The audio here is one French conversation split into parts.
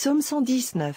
Psaume 119.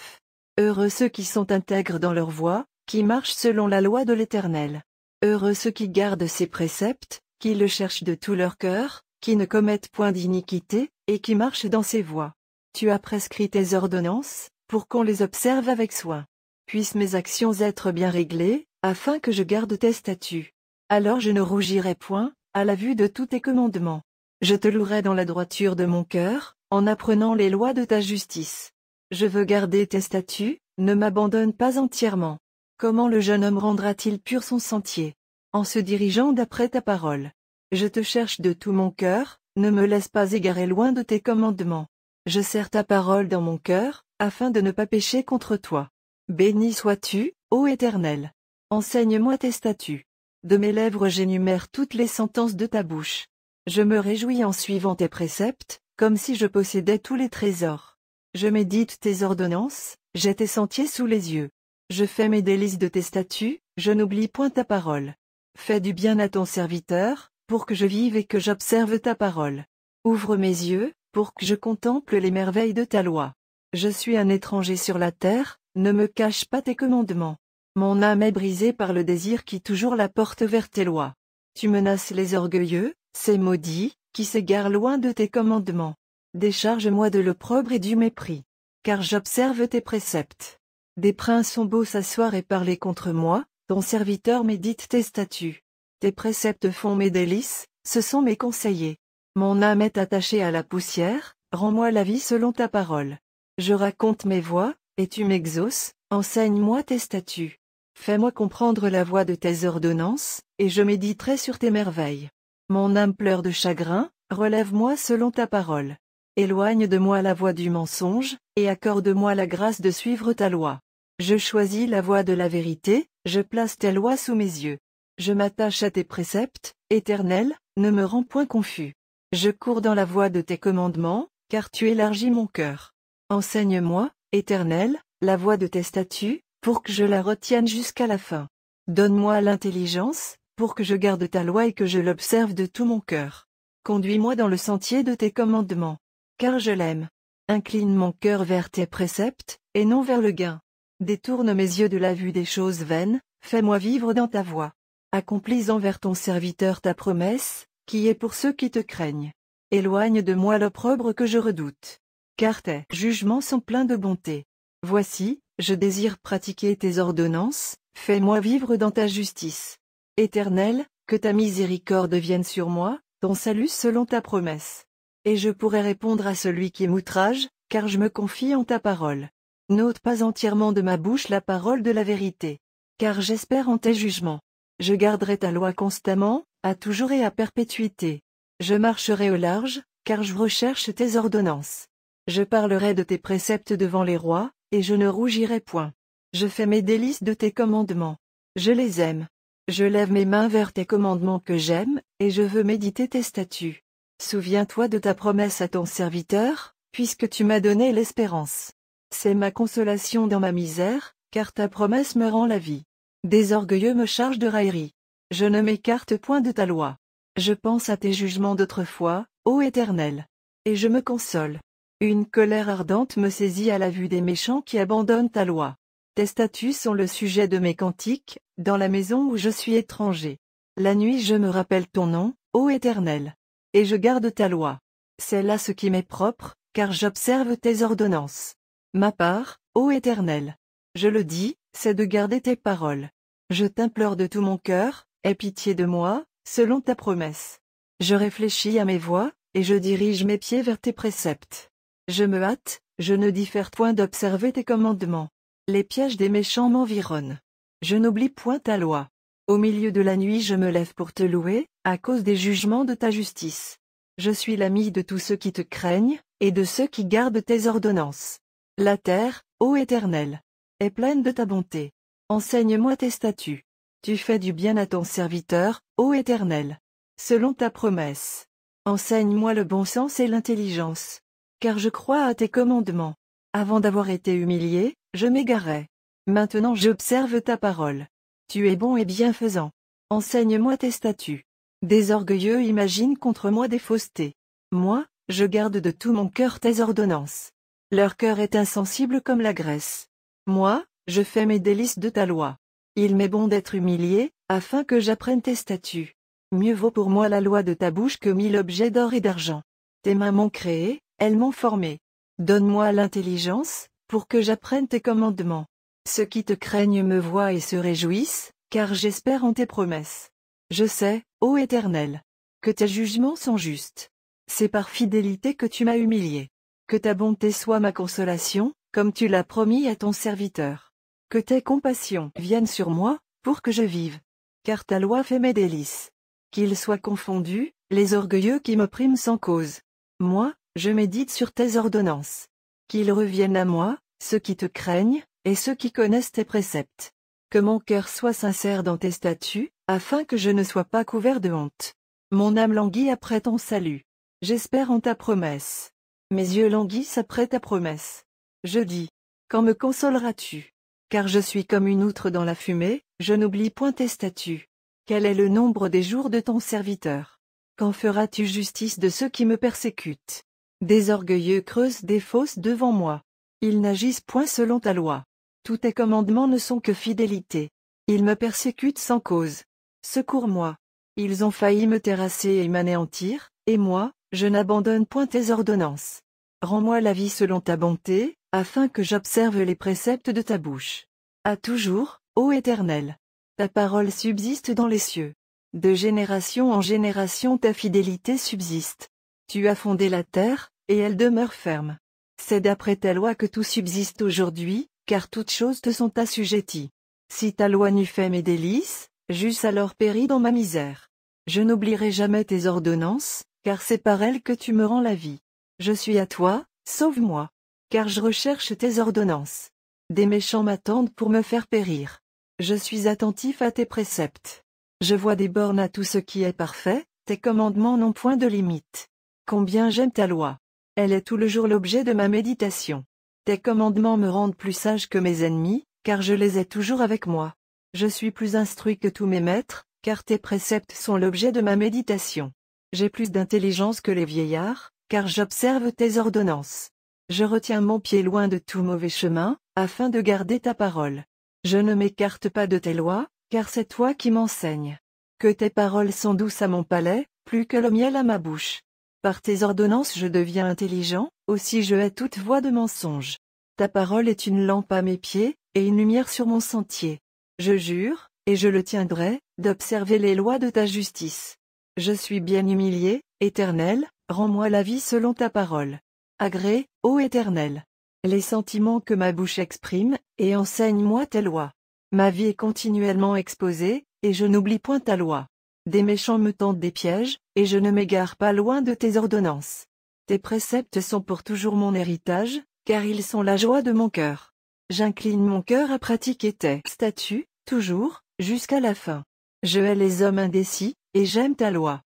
Heureux ceux qui sont intègres dans leur voie, qui marchent selon la loi de l'Éternel. Heureux ceux qui gardent ses préceptes, qui le cherchent de tout leur cœur, qui ne commettent point d'iniquité, et qui marchent dans ses voies. Tu as prescrit tes ordonnances, pour qu'on les observe avec soin. Puissent mes actions être bien réglées, afin que je garde tes statuts. Alors je ne rougirai point, à la vue de tous tes commandements. Je te louerai dans la droiture de mon cœur, en apprenant les lois de ta justice. Je veux garder tes statuts, ne m'abandonne pas entièrement. Comment le jeune homme rendra-t-il pur son sentier En se dirigeant d'après ta parole. Je te cherche de tout mon cœur, ne me laisse pas égarer loin de tes commandements. Je sers ta parole dans mon cœur, afin de ne pas pécher contre toi. Béni sois-tu, ô Éternel. Enseigne-moi tes statuts. De mes lèvres j'énumère toutes les sentences de ta bouche. Je me réjouis en suivant tes préceptes, comme si je possédais tous les trésors. Je médite tes ordonnances, j'ai tes sentiers sous les yeux. Je fais mes délices de tes statuts, je n'oublie point ta parole. Fais du bien à ton serviteur, pour que je vive et que j'observe ta parole. Ouvre mes yeux, pour que je contemple les merveilles de ta loi. Je suis un étranger sur la terre, ne me cache pas tes commandements. Mon âme est brisée par le désir qui toujours la porte vers tes lois. Tu menaces les orgueilleux, ces maudits, qui s'égarent loin de tes commandements. Décharge-moi de l'opprobre et du mépris, car j'observe tes préceptes. Des princes sont beau s'asseoir et parler contre moi, ton serviteur médite tes statuts. Tes préceptes font mes délices, ce sont mes conseillers. Mon âme est attachée à la poussière, rends-moi la vie selon ta parole. Je raconte mes voies, et tu m'exauces, enseigne-moi tes statuts. Fais-moi comprendre la voie de tes ordonnances, et je méditerai sur tes merveilles. Mon âme pleure de chagrin, relève-moi selon ta parole. Éloigne de moi la voie du mensonge, et accorde-moi la grâce de suivre ta loi. Je choisis la voie de la vérité, je place ta loi sous mes yeux. Je m'attache à tes préceptes, Éternel, ne me rends point confus. Je cours dans la voie de tes commandements, car tu élargis mon cœur. Enseigne-moi, Éternel, la voie de tes statuts, pour que je la retienne jusqu'à la fin. Donne-moi l'intelligence, pour que je garde ta loi et que je l'observe de tout mon cœur. Conduis-moi dans le sentier de tes commandements car je l'aime. Incline mon cœur vers tes préceptes, et non vers le gain. Détourne mes yeux de la vue des choses vaines, fais-moi vivre dans ta voie. Accomplis envers ton serviteur ta promesse, qui est pour ceux qui te craignent. Éloigne de moi l'opprobre que je redoute. Car tes jugements sont pleins de bonté. Voici, je désire pratiquer tes ordonnances, fais-moi vivre dans ta justice. Éternel, que ta miséricorde vienne sur moi, ton salut selon ta promesse. Et je pourrai répondre à celui qui m'outrage, car je me confie en ta parole. N'ôte pas entièrement de ma bouche la parole de la vérité. Car j'espère en tes jugements. Je garderai ta loi constamment, à toujours et à perpétuité. Je marcherai au large, car je recherche tes ordonnances. Je parlerai de tes préceptes devant les rois, et je ne rougirai point. Je fais mes délices de tes commandements. Je les aime. Je lève mes mains vers tes commandements que j'aime, et je veux méditer tes statuts. Souviens-toi de ta promesse à ton serviteur, puisque tu m'as donné l'espérance. C'est ma consolation dans ma misère, car ta promesse me rend la vie. Des orgueilleux me chargent de raillerie. Je ne m'écarte point de ta loi. Je pense à tes jugements d'autrefois, ô Éternel. Et je me console. Une colère ardente me saisit à la vue des méchants qui abandonnent ta loi. Tes statuts sont le sujet de mes cantiques, dans la maison où je suis étranger. La nuit je me rappelle ton nom, ô Éternel. Et je garde ta loi. C'est là ce qui m'est propre, car j'observe tes ordonnances. Ma part, ô Éternel. Je le dis, c'est de garder tes paroles. Je t'implore de tout mon cœur, aie pitié de moi, selon ta promesse. Je réfléchis à mes voies, et je dirige mes pieds vers tes préceptes. Je me hâte, je ne diffère point d'observer tes commandements. Les pièges des méchants m'environnent. Je n'oublie point ta loi. Au milieu de la nuit je me lève pour te louer, à cause des jugements de ta justice. Je suis l'ami de tous ceux qui te craignent, et de ceux qui gardent tes ordonnances. La terre, ô Éternel, est pleine de ta bonté. Enseigne-moi tes statuts. Tu fais du bien à ton serviteur, ô Éternel. Selon ta promesse. Enseigne-moi le bon sens et l'intelligence. Car je crois à tes commandements. Avant d'avoir été humilié, je m'égarais. Maintenant j'observe ta parole. Tu es bon et bienfaisant. Enseigne-moi tes statuts. Des orgueilleux imaginent contre moi des faussetés. Moi, je garde de tout mon cœur tes ordonnances. Leur cœur est insensible comme la graisse. Moi, je fais mes délices de ta loi. Il m'est bon d'être humilié, afin que j'apprenne tes statuts. Mieux vaut pour moi la loi de ta bouche que mille objets d'or et d'argent. Tes mains m'ont créé, elles m'ont formé. Donne-moi l'intelligence, pour que j'apprenne tes commandements. Ceux qui te craignent me voient et se réjouissent, car j'espère en tes promesses. Je sais, ô Éternel, que tes jugements sont justes. C'est par fidélité que tu m'as humilié. Que ta bonté soit ma consolation, comme tu l'as promis à ton serviteur. Que tes compassions viennent sur moi, pour que je vive. Car ta loi fait mes délices. Qu'ils soient confondus, les orgueilleux qui m'oppriment sans cause. Moi, je médite sur tes ordonnances. Qu'ils reviennent à moi, ceux qui te craignent, et ceux qui connaissent tes préceptes. Que mon cœur soit sincère dans tes statuts, afin que je ne sois pas couvert de honte. Mon âme languit après ton salut. J'espère en ta promesse. Mes yeux languissent après ta promesse. Je dis, quand me consoleras-tu Car je suis comme une outre dans la fumée, je n'oublie point tes statuts. Quel est le nombre des jours de ton serviteur Quand feras-tu justice de ceux qui me persécutent Des orgueilleux creusent des fosses devant moi. Ils n'agissent point selon ta loi. Tous tes commandements ne sont que fidélité. Ils me persécutent sans cause. Secours-moi. Ils ont failli me terrasser et m'anéantir, et moi, je n'abandonne point tes ordonnances. Rends-moi la vie selon ta bonté, afin que j'observe les préceptes de ta bouche. À toujours, ô Éternel. Ta parole subsiste dans les cieux. De génération en génération ta fidélité subsiste. Tu as fondé la terre, et elle demeure ferme. C'est d'après ta loi que tout subsiste aujourd'hui, car toutes choses te sont assujetties. Si ta loi n'eût fait mes délices, j'eusse alors péri dans ma misère. Je n'oublierai jamais tes ordonnances, car c'est par elles que tu me rends la vie. Je suis à toi, sauve-moi, car je recherche tes ordonnances. Des méchants m'attendent pour me faire périr. Je suis attentif à tes préceptes. Je vois des bornes à tout ce qui est parfait, tes commandements n'ont point de limite. Combien j'aime ta loi. Elle est tout le jour l'objet de ma méditation. Tes commandements me rendent plus sage que mes ennemis, car je les ai toujours avec moi. Je suis plus instruit que tous mes maîtres, car tes préceptes sont l'objet de ma méditation. J'ai plus d'intelligence que les vieillards, car j'observe tes ordonnances. Je retiens mon pied loin de tout mauvais chemin, afin de garder ta parole. Je ne m'écarte pas de tes lois, car c'est toi qui m'enseignes. Que tes paroles sont douces à mon palais, plus que le miel à ma bouche. Par tes ordonnances je deviens intelligent, aussi je hais toute voix de mensonge. Ta parole est une lampe à mes pieds, et une lumière sur mon sentier. Je jure, et je le tiendrai, d'observer les lois de ta justice. Je suis bien humilié, Éternel, rends-moi la vie selon ta parole. Agré, ô Éternel, les sentiments que ma bouche exprime, et enseigne-moi tes lois. Ma vie est continuellement exposée, et je n'oublie point ta loi. Des méchants me tendent des pièges, et je ne m'égare pas loin de tes ordonnances. Tes préceptes sont pour toujours mon héritage, car ils sont la joie de mon cœur. J'incline mon cœur à pratiquer tes statuts, toujours, jusqu'à la fin. Je hais les hommes indécis, et j'aime ta loi.